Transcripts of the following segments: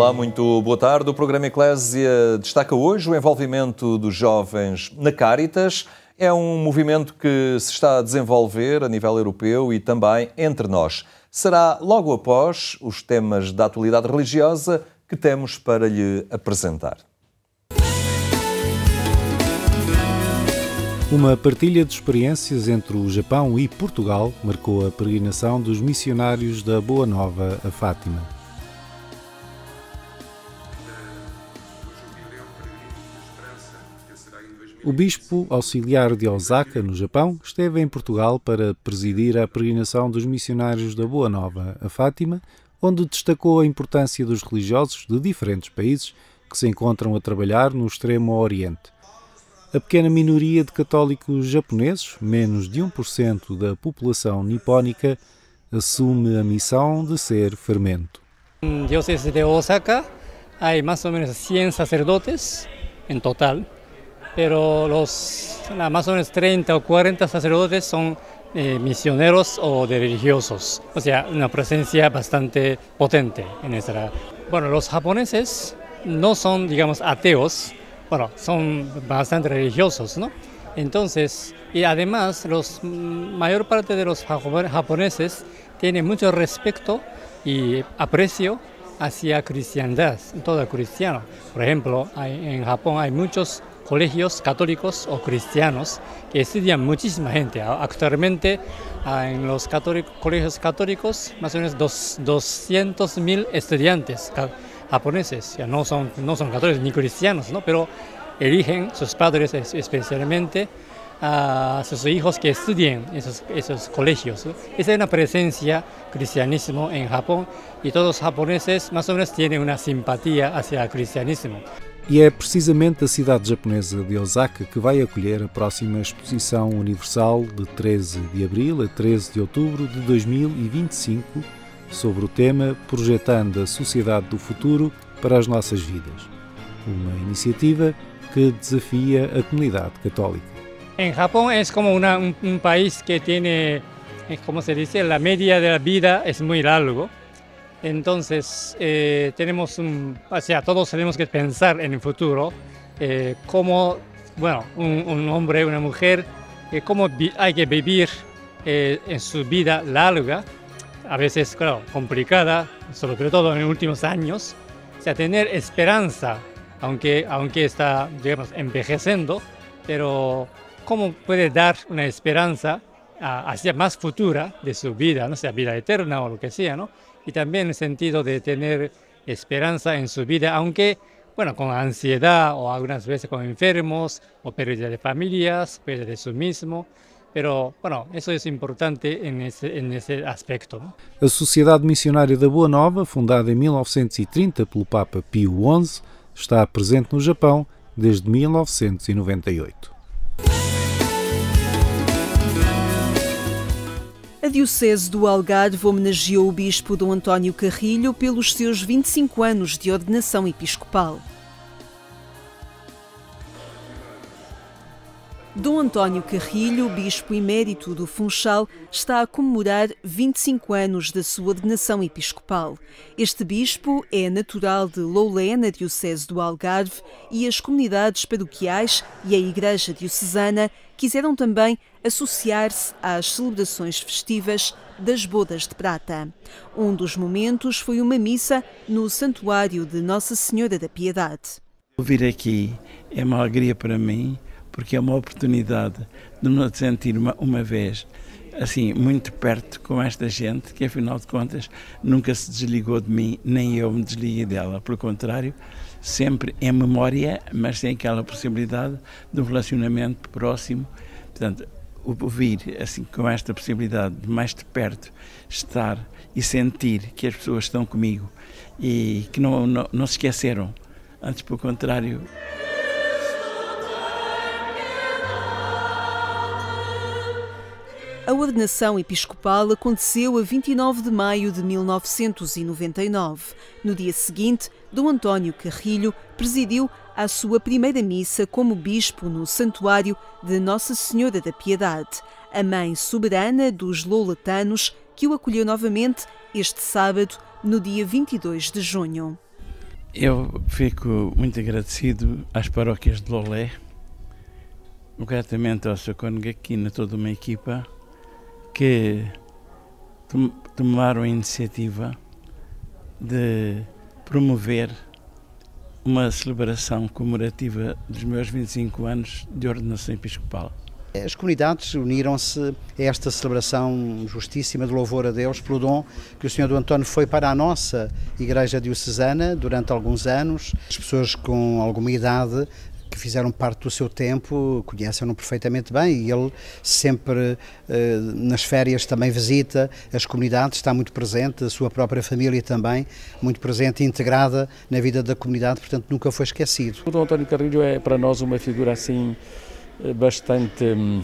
Olá, muito boa tarde. O programa Eclésia destaca hoje o envolvimento dos jovens na Caritas. É um movimento que se está a desenvolver a nível europeu e também entre nós. Será logo após os temas da atualidade religiosa que temos para lhe apresentar. Uma partilha de experiências entre o Japão e Portugal marcou a peregrinação dos missionários da Boa Nova a Fátima. O bispo auxiliar de Osaka, no Japão, esteve em Portugal para presidir a peregrinação dos missionários da Boa Nova a Fátima, onde destacou a importância dos religiosos de diferentes países que se encontram a trabalhar no Extremo Oriente. A pequena minoria de católicos japoneses, menos de 1% da população nipónica, assume a missão de ser fermento. diocese de Osaka, há mais ou menos 100 sacerdotes em total. pero los más o menos 30 o 40 sacerdotes son eh, misioneros o de religiosos, o sea, una presencia bastante potente en esta. Bueno, los japoneses no son, digamos, ateos, bueno, son bastante religiosos, ¿no? Entonces, y además, los mm, mayor parte de los japoneses tienen mucho respeto y aprecio hacia cristiandad, todo cristiano. Por ejemplo, en Japón hay muchos colegios católicos o cristianos que estudian muchísima gente. Actualmente en los colegios católicos más o menos 200.000 estudiantes japoneses, ya no son, no son católicos ni cristianos, pero eligen sus padres especialmente a sus hijos que estudien esos, esos colegios. Esa es una presencia cristianismo en Japón y todos los japoneses más o menos tienen una simpatía hacia el cristianismo. E é precisamente a cidade japonesa de Osaka que vai acolher a próxima Exposição Universal de 13 de abril a 13 de outubro de 2025, sobre o tema Projetando a Sociedade do Futuro para as Nossas Vidas. Uma iniciativa que desafia a comunidade católica. Em Japão é como uma, um, um país que tem, como se diz, a média da vida é muito larga. Entonces, eh, tenemos o sea, todos tenemos que pensar en el futuro, eh, cómo, bueno, un, hombre, una mujer, eh, cómo hay que vivir en su vida larga, a veces, claro, complicada, sobre todo en los últimos años, o sea, tener esperanza, aunque, aunque está, digamos, envejeciendo, pero cómo puede dar una esperanza hacia más futura de su vida, no sea vida eterna o lo que sea, ¿no? y también el sentido de tener esperanza en su vida, aunque, bueno, con ansiedad o algunas veces con enfermos o pérdida de familias, pérdida de su mismo. Pero, bueno, isso é importante nesse, nesse aspecto. A Sociedade Missionária da Boa Nova, fundada em 1930 pelo Papa Pio XI, está presente no Japão desde 1998. A Diocese do Algarve homenageou o Bispo Dom António Carrilho pelos seus 25 anos de ordenação episcopal. Dom António Carrilho, bispo emérito do Funchal, está a comemorar 25 anos da sua ordenação episcopal. Este bispo é natural de Loulé, na Diocese do Algarve, e as comunidades paroquiais e a Igreja Diocesana quiseram também associar-se às celebrações festivas das Bodas de Prata. Um dos momentos foi uma missa no Santuário de Nossa Senhora da Piedade. Vir aqui é uma alegria para mim, porque é uma oportunidade de me sentir uma, uma vez assim, muito perto com esta gente que, afinal de contas, nunca se desligou de mim, nem eu me desliguei dela. Pelo contrário, sempre em memória, mas sem aquela possibilidade de um relacionamento próximo. Portanto, ouvir, assim, com esta possibilidade de mais de perto estar e sentir que as pessoas estão comigo e que não, não, não se esqueceram, antes pelo contrário. A ordenação episcopal aconteceu a 29 de maio de 1999. No dia seguinte, Dom António Carrilho presidiu à sua primeira missa como bispo no Santuário de Nossa Senhora da Piedade, a mãe soberana dos lolatanos, que o acolheu novamente este sábado, no dia 22 de junho. Eu fico muito agradecido às paróquias de Lolé, concretamente ao seu na toda uma equipa que tomaram a iniciativa de promover uma celebração comemorativa dos meus 25 anos de ordenação episcopal. As comunidades uniram-se a esta celebração justíssima de louvor a Deus pelo dom que o Senhor do António foi para a nossa Igreja Diocesana durante alguns anos. As pessoas com alguma idade que fizeram parte do seu tempo conhecem-no perfeitamente bem e ele sempre eh, nas férias também visita as comunidades, está muito presente, a sua própria família também, muito presente, integrada na vida da comunidade, portanto nunca foi esquecido. O Dom António Carrilho é para nós uma figura assim eh, bastante hum,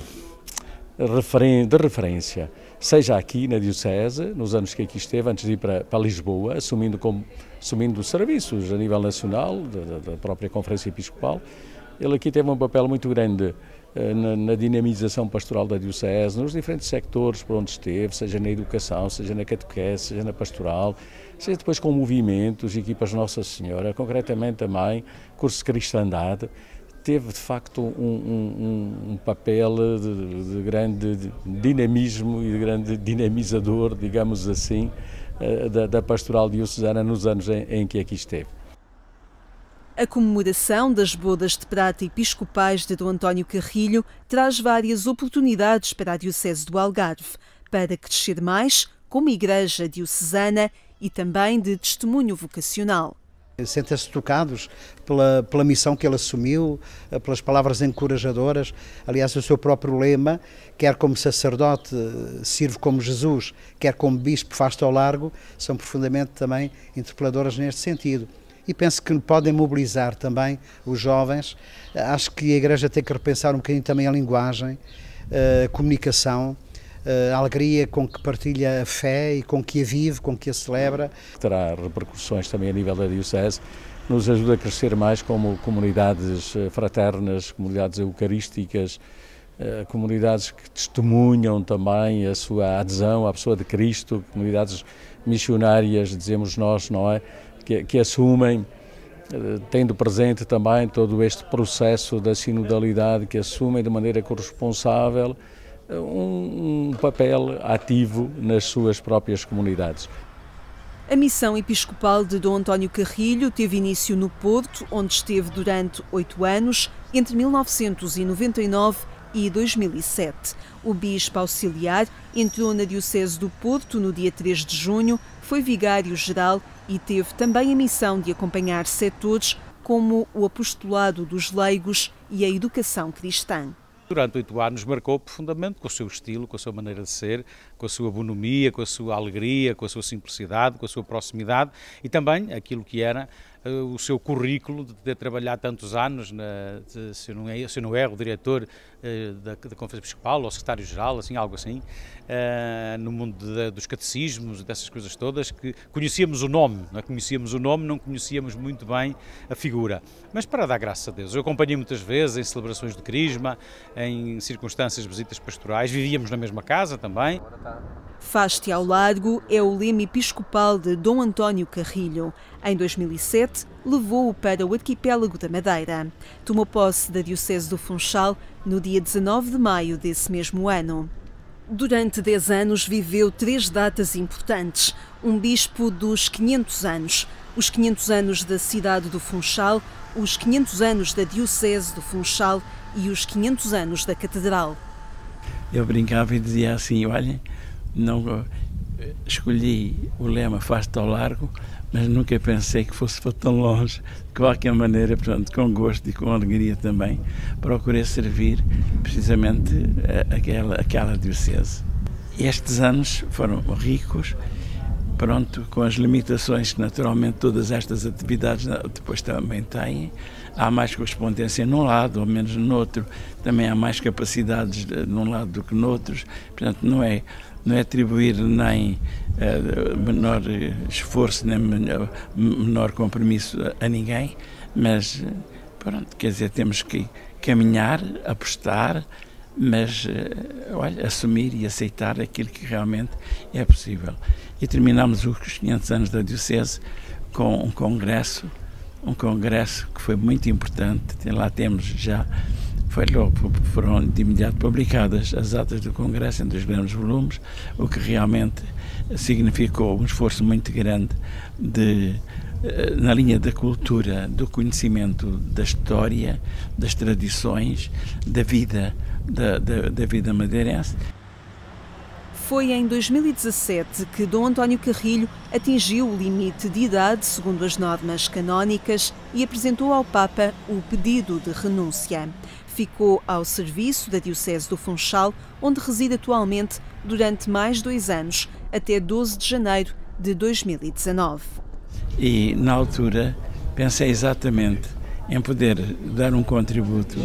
de referência, seja aqui na Diocese, nos anos que aqui esteve, antes de ir para, para Lisboa, assumindo como assumindo serviços a nível nacional, da, da própria Conferência Episcopal. Ele aqui teve um papel muito grande eh, na, na, dinamização pastoral da Diocese, nos diferentes sectores por onde esteve, seja na educação, seja na catequese, seja na pastoral, seja depois com movimentos, equipas Nossa Senhora, concretamente também curso de cristandade, teve de facto um, um, um papel de, de grande dinamismo e de grande dinamizador, digamos assim, eh, da, da Pastoral Diocesana nos anos em, em que aqui esteve. A comemoração das bodas de prata episcopais de Dom António Carrilho traz várias oportunidades para a Diocese do Algarve, para crescer mais como igreja diocesana e também de testemunho vocacional. Sentem-se tocados pela, pela missão que ele assumiu, eh, pelas palavras encorajadoras. Aliás, o seu próprio lema, quer como sacerdote, eh, sirvo como Jesus, quer como bispo, faço ao largo, são profundamente também interpeladoras neste sentido. E penso que podem mobilizar também os jovens. Acho que a Igreja tem que repensar um bocadinho também a linguagem, eh, a comunicação, eh, a alegria com que partilha a fé e com que a vive, com que a celebra. Terá repercussões também a nível da Diocese, nos ajuda a crescer mais como comunidades eh, fraternas, comunidades eucarísticas, eh, comunidades que testemunham também a sua adesão à pessoa de Cristo, comunidades missionárias, dizemos nós, não é? Que, que assumem, tendo presente também todo este processo da sinodalidade, que assumem de maneira corresponsável um, um papel ativo nas suas próprias comunidades. A missão episcopal de Dom António Carrilho teve início no Porto, onde esteve durante oito anos, entre 1999 e 2007. O bispo auxiliar entrou na Diocese do Porto no dia 3 de junho, foi vigário-geral e teve também a missão de acompanhar setores como o apostolado dos leigos e a educação cristã. Durante oito anos marcou profundamente com o seu estilo, com a sua maneira de ser, com a sua bonomia, com a sua alegria, com a sua simplicidade, com a sua proximidade e também aquilo que era eh, o seu currículo de ter trabalhado tantos anos, na, de, se, não é, se não erro, é diretor eh, da, da, Conferência Episcopal ou secretário-geral, assim, algo assim, eh, no mundo de, dos catecismos, dessas coisas todas, que conhecíamos o nome, não é? conhecíamos o nome, não conhecíamos muito bem a figura. Mas para dar graças a Deus, eu acompanhei muitas vezes em celebrações de Crisma, em circunstâncias de visitas pastorais, vivíamos na mesma casa também. Faste ao largo é o lema episcopal de Dom António Carrilho. Em 2007, levou-o para o arquipélago da Madeira. Tomou posse da Diocese do Funchal no dia 19 de maio desse mesmo ano. Durante 10 anos viveu três datas importantes. Um bispo dos 500 anos, os 500 anos da cidade do Funchal, os 500 anos da Diocese do Funchal e os 500 anos da Catedral. Eu brincava e dizia assim: olhem, não eh, escolhi o lema Faz ao Largo, mas nunca pensei que fosse para tão longe. De qualquer maneira, portanto, com gosto e com alegria também, procurei servir precisamente eh, aquela, aquela diocese. Estes anos foram ricos, pronto, com as limitações que naturalmente todas estas atividades eh, depois também têm. Há mais correspondência num lado, ou menos no outro. Também há mais capacidades num lado do que no outro. Portanto, não é não é atribuir nem eh, menor esforço, nem menor compromisso a ninguém, mas pronto, quer dizer, temos que caminhar, apostar, mas eh, olha, assumir e aceitar aquilo que realmente é possível. E terminamos os 500 anos da Diocese com um congresso, um congresso que foi muito importante. Lá temos já foi logo, foram de imediato publicadas as atas do Congresso em dois grandes volumes, o que realmente significou um esforço muito grande de eh, na linha da cultura, do conhecimento da história, das tradições, da vida, da, da, da vida madeirense. Foi em 2017 que Dom António Carrilho atingiu o limite de idade segundo as normas canónicas e apresentou ao Papa o pedido de renúncia. Ficou ao serviço da Diocese do Funchal, onde reside atualmente durante mais dois anos, até 12 de janeiro de 2019. E, na altura, pensei exatamente em poder dar um contributo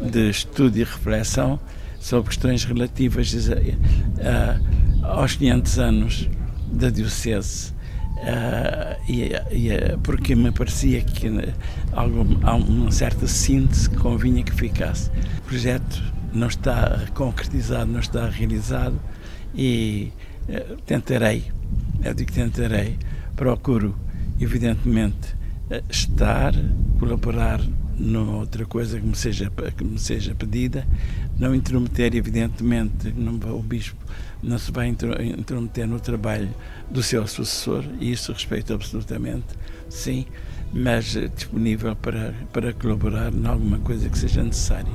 de estudo e reflexão sobre questões relativas a, eh, a, aos 500 anos da Diocese Uh, e, e, eh, porque me parecia que eh, há uma certa síntese convinha que ficasse. O projeto não está concretizado, não está realizado e uh, tentarei, eu digo tentarei, procuro evidentemente estar, colaborar noutra coisa que me seja, que me seja pedida, não intrometer evidentemente, não, o Bispo não se vai intrometer no trabalho do seu sucessor, e isso respeito absolutamente, sim, mas é disponível para, para colaborar em alguma coisa que seja necessária.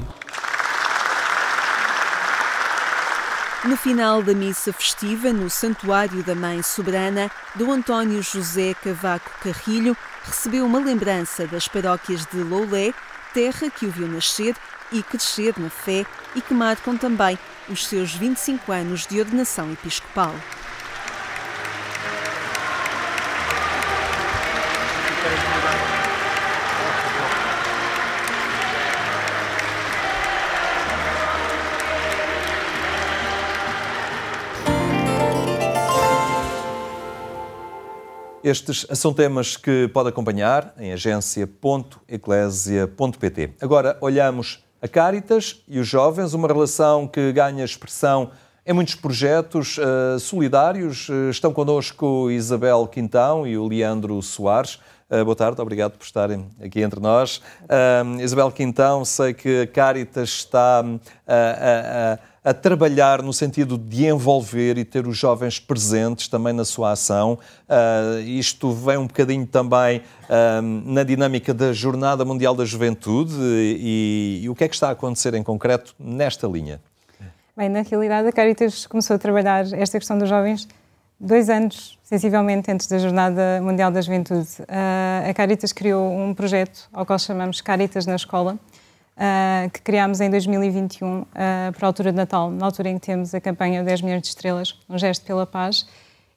No final da missa festiva, no Santuário da Mãe Soberana, do António José Cavaco Carrilho recebeu uma lembrança das paróquias de Loulé, terra que o viu nascer e crescer na fé e que marcam também os seus 25 anos de ordenação episcopal. Estes são temas que pode acompanhar em agência.eclésia.pt. Agora olhamos a Caritas e os jovens, uma relação que ganha expressão em muitos projetos uh, solidários. Eh, estão connosco Isabel Quintão e o Leandro Soares. Uh, boa tarde, obrigado por estarem aqui entre nós. Uh, Isabel Quintão, sei que a Caritas está a a trabalhar no sentido de envolver e ter os jovens presentes também na sua ação. Uh, isto vem um bocadinho também uh, na dinâmica da Jornada Mundial da Juventude e, e, o que é que está a acontecer em concreto nesta linha? Bem, na realidade a Caritas começou a trabalhar esta questão dos jovens dois anos, sensivelmente, antes da Jornada Mundial da Juventude. Uh, a Caritas criou um projeto ao qual chamamos Caritas na Escola, uh, que criámos em 2021 uh, ah, para a altura de Natal, na altura em que temos a campanha 10 milhões de estrelas, um gesto pela paz.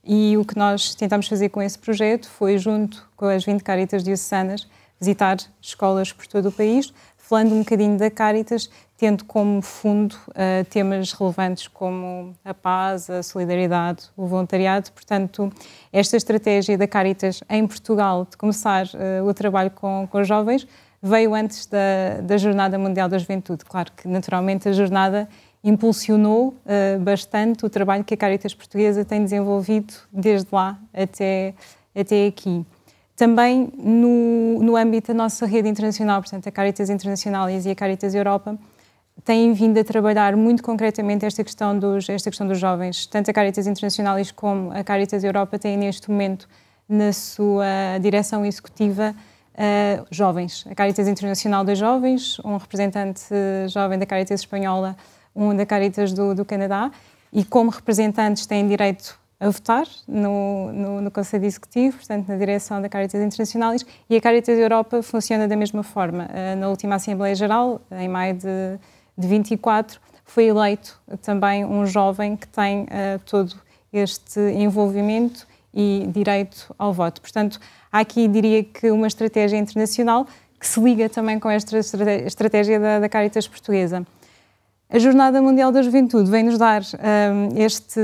E o que nós tentámos fazer com esse projeto foi, junto com as 20 Caritas diocesanas, visitar escolas por todo o país, falando um bocadinho da Caritas, tendo como fundo uh, temas relevantes como a paz, a solidariedade, o voluntariado. Portanto, esta estratégia da Caritas em Portugal de começar uh, o trabalho com, com os jovens veio antes da, da Jornada Mundial da Juventude. Claro que, naturalmente, a jornada impulsionou uh, bastante o trabalho que a Caritas Portuguesa tem desenvolvido desde lá até, até aqui. Também no, no âmbito da nossa rede internacional, portanto, a Caritas Internacional e a Caritas Europa, têm vindo a trabalhar muito concretamente esta questão dos, esta questão dos jovens. Tanto a Caritas Internacional como a Caritas Europa têm neste momento na sua direção executiva uh, jovens. A Caritas Internacional dos Jovens, um representante jovem da Caritas Espanhola, um da Caritas do, do Canadá, e como representantes têm direito a votar no, no, no Conselho Executivo, portanto, na direção da Caritas Internacionais, e a Caritas Europa funciona da mesma forma. Uh, na última Assembleia Geral, em maio de, de 24, foi eleito também um jovem que tem uh, todo este envolvimento e direito ao voto. Portanto, há aqui, diria que, uma estratégia internacional que se liga também com esta estratégia da, da Caritas Portuguesa. A Jornada Mundial da Juventude vem-nos dar, um, este,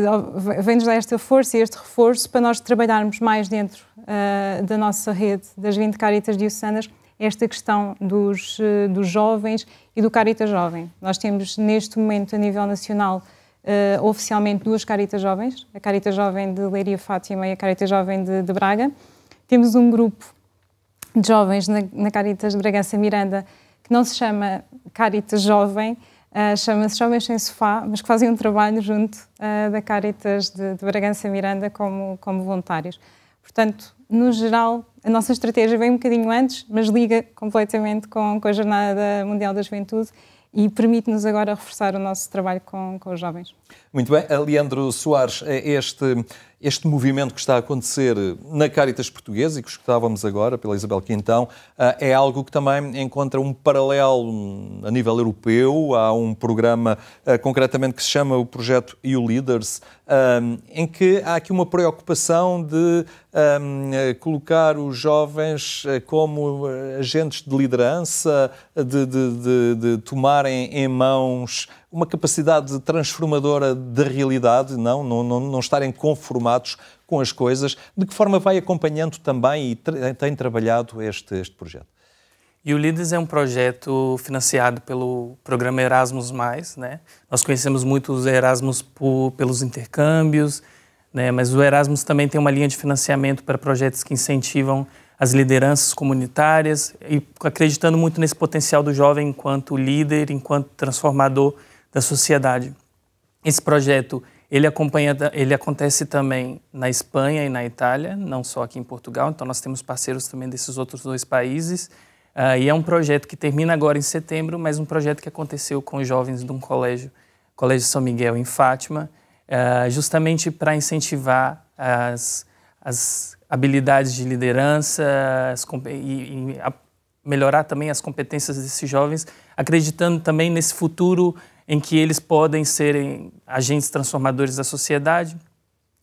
vem dar esta força e este reforço para nós trabalharmos mais dentro uh, da nossa rede das 20 Caritas Diocesanas esta questão dos, hum, dos jovens e do Caritas Jovem. Nós temos neste momento a nível nacional uh, oficialmente duas Caritas Jovens, a Carita Jovem de Leiria Fátima e a Carita Jovem de, de Braga. Temos um grupo de jovens na, na, Caritas de Bragança Miranda que não se chama Caritas Jovem, uh, chama-se Jovens Sem Sofá, mas que fazem um trabalho junto uh, da Caritas de, de, Bragança Miranda como, como voluntários. Portanto, no geral, a nossa estratégia vem um bocadinho antes, mas liga completamente com, com a Jornada Mundial da Juventude e permite-nos agora reforçar o nosso trabalho com, com os jovens. Muito bem, Leandro Soares é este este movimento que está a acontecer na Caritas Portuguesa e que escutávamos agora pela Isabel Quintão ah, é algo que também encontra um paralelo a nível europeu. Há um programa ah, concretamente que se chama o Projeto EU Leaders, ah, em que há aqui uma preocupação de colocar os jovens como agentes de liderança, de, de, de, de tomarem em mãos uma capacidade transformadora da realidade, não, não, não, não estarem conformados com as coisas. De que forma vai acompanhando também e tra tem trabalhado este, este projeto? E o Leaders é um projeto financiado pelo programa Erasmus+. Né? Nós conhecemos muito os Erasmus por, pelos intercâmbios, né? mas o Erasmus também tem uma linha de financiamento para projetos que incentivam as lideranças comunitárias e acreditando muito nesse potencial do jovem enquanto líder, enquanto transformador da sociedade. Esse projeto ele, acompanha, ele acontece também na Espanha e na Itália, não só aqui em Portugal. Então nós temos parceiros também desses outros dois países. Uh, e é um projeto que termina agora em setembro, mas um projeto que aconteceu com jovens de um colégio, Colégio São Miguel em Fátima, uh, justamente para incentivar as, as habilidades de liderança as, e, e melhorar também as competências desses jovens, acreditando também nesse futuro em que eles podem serem agentes transformadores da sociedade.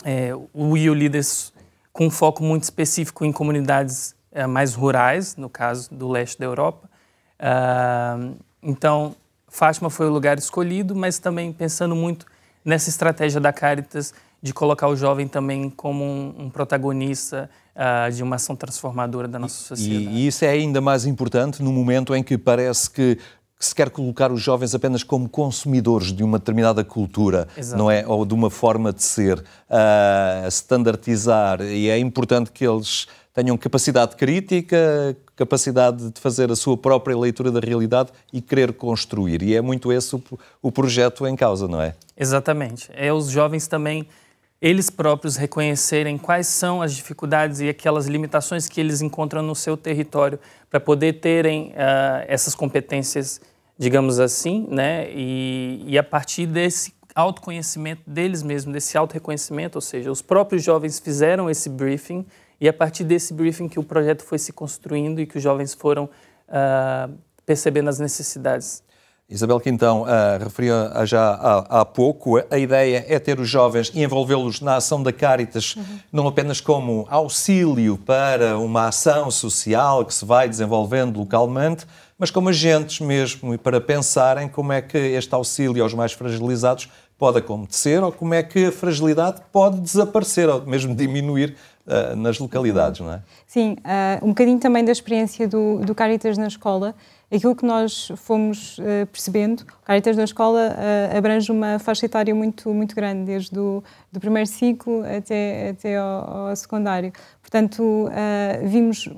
É, o EU Leaders com um foco muito específico em comunidades é, mais rurais, no caso do leste da Europa. Uh, então, Fátima foi o lugar escolhido, mas também pensando muito nessa estratégia da Caritas de colocar o jovem também como um, um protagonista uh, de uma ação transformadora da nossa sociedade. E, e, isso é ainda mais importante no momento em que parece que que se quer colocar os jovens apenas como consumidores de uma determinada cultura, Exato. não é? Ou de uma forma de ser, a ah, standardizar. E é importante que eles tenham capacidade crítica, capacidade de fazer a sua própria leitura da realidade e querer construir. E é muito esse o, o projeto em causa, não é? Exatamente. É os jovens também eles próprios reconhecerem quais são as dificuldades e aquelas limitações que eles encontram no seu território para poder terem uh, essas competências, digamos assim, né? E, e a partir desse autoconhecimento deles mesmos, desse auto-reconhecimento, ou seja, os próprios jovens fizeram esse briefing e a partir desse briefing que o projeto foi se construindo e que os jovens foram uh, percebendo as necessidades Isabel Quintão uh, ah, referiu já há, há, pouco, a ideia é ter os jovens e envolvê-los na ação da Caritas, uhum. não apenas como auxílio para uma ação social que se vai desenvolvendo localmente, mas como agentes mesmo, e para pensarem como é que este auxílio aos mais fragilizados pode acontecer ou como é que a fragilidade pode desaparecer ou mesmo diminuir uh, nas localidades, não é? Sim, uh, um bocadinho também da experiência do, do Caritas na escola, aquilo que nós fomos uh, percebendo, o Caritas na Escola uh, abrange uma faixa etária muito, muito grande, desde o do primeiro ciclo até, até ao, ao secundário. Portanto, uh, vimos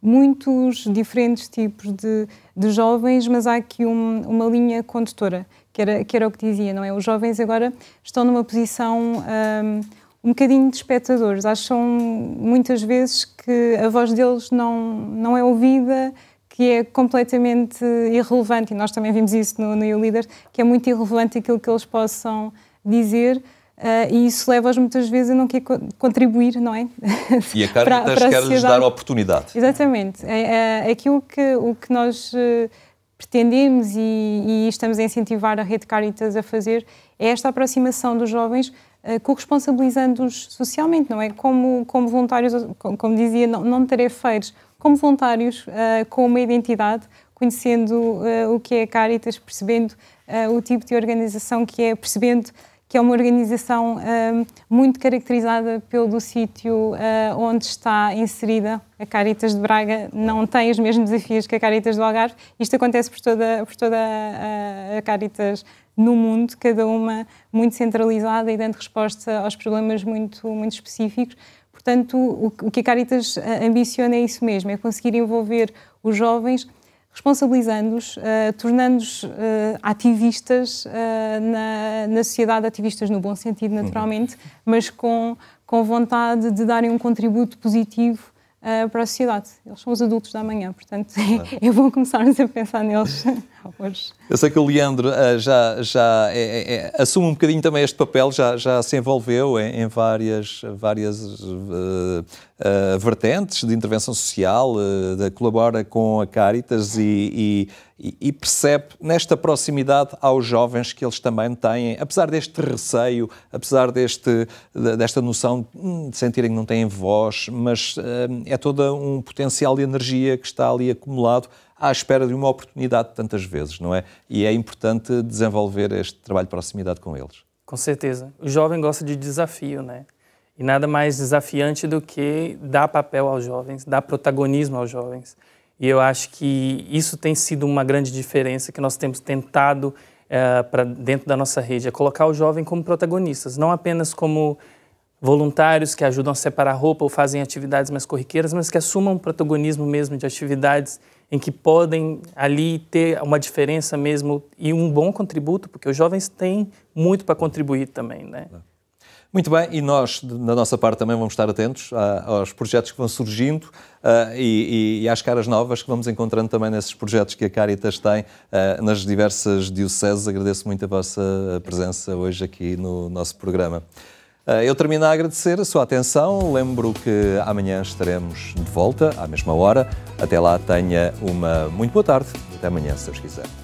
muitos diferentes tipos de, de jovens, mas há aqui um, uma linha condutora, que era, que era o que dizia, não é? Os jovens agora estão numa posição um, ehm, um bocadinho de espectadores, acham muitas vezes que a voz deles não, não é ouvida, que é completamente irrelevante, e nós também vimos isso no, no YouLeaders, que é muito irrelevante aquilo que eles possam dizer, Uh, e isso leva-os muitas vezes a não querer contribuir, não é? E a Caritas para, para quer-lhes dar oportunidade. Exatamente. É, é, aquilo que, o que nós eh, pretendemos e, e, estamos a incentivar a Rede Caritas a fazer é esta aproximação dos jovens eh, corresponsabilizando-os socialmente, não é? Como, como voluntários, como dizia, não, não tarefeiros, como voluntários eh, com uma identidade, conhecendo eh, o que é a Caritas, percebendo o tipo de organização que é, percebendo que é uma organização muito caracterizada pelo sítio uh, onde está inserida. A Caritas de Braga não tem os mesmos desafios que a Caritas do Algarve. Isto acontece por toda, por toda a, a Caritas no mundo, cada uma muito centralizada e dando resposta aos problemas muito, muito específicos. Portanto, o que a Caritas eh, ambiciona é isso mesmo, é conseguir envolver os jovens, responsabilizando-os, uh, tornando-os uh, ativistas uh, na, na sociedade, ativistas no bom sentido, naturalmente, uhum. mas com, com vontade de darem um contributo positivo para a sociedade. Eles são os adultos da manhã, portanto, é, é bom começarmos a pensar neles. Eu sei que o Leandro uh, já, já é, é, é, assume um bocadinho também este papel, já, já se envolveu em, em várias, várias uh, uh, vertentes de intervenção social, de, colabora com a Caritas e, e, e, percebe nesta proximidade aos jovens que eles também têm, apesar deste receio, apesar deste, desta noção hum, de sentirem que não têm voz, mas é todo um potencial de energia que está ali acumulado à espera de uma oportunidade tantas vezes, não é? E é importante desenvolver este trabalho de proximidade com eles. Com certeza. O jovem gosta de desafio, né? E nada mais desafiante do que dar papel aos jovens, dar protagonismo aos jovens. E eu acho que isso tem sido uma grande diferença que nós temos tentado é, eh, para dentro da nossa rede, é colocar o jovem como protagonistas, não apenas como voluntários que ajudam a separar roupa ou fazem atividades mais corriqueiras, mas que assumam protagonismo mesmo de atividades em que podem ali ter uma diferença mesmo e um bom contributo, porque os jovens têm muito para contribuir também, né? Muito bem, e nós, da nossa parte, também vamos estar atentos ah, aos projetos que vão surgindo ah, e, e às caras novas que vamos encontrando também nesses projetos que a Caritas tem ah, nas diversas dioceses. Agradeço muito a vossa presença hoje aqui no nosso programa. Ah, eu termino a agradecer a sua atenção. Lembro que amanhã estaremos de volta, à mesma hora. Até lá, tenha uma muito boa tarde. Até amanhã, se Deus quiser.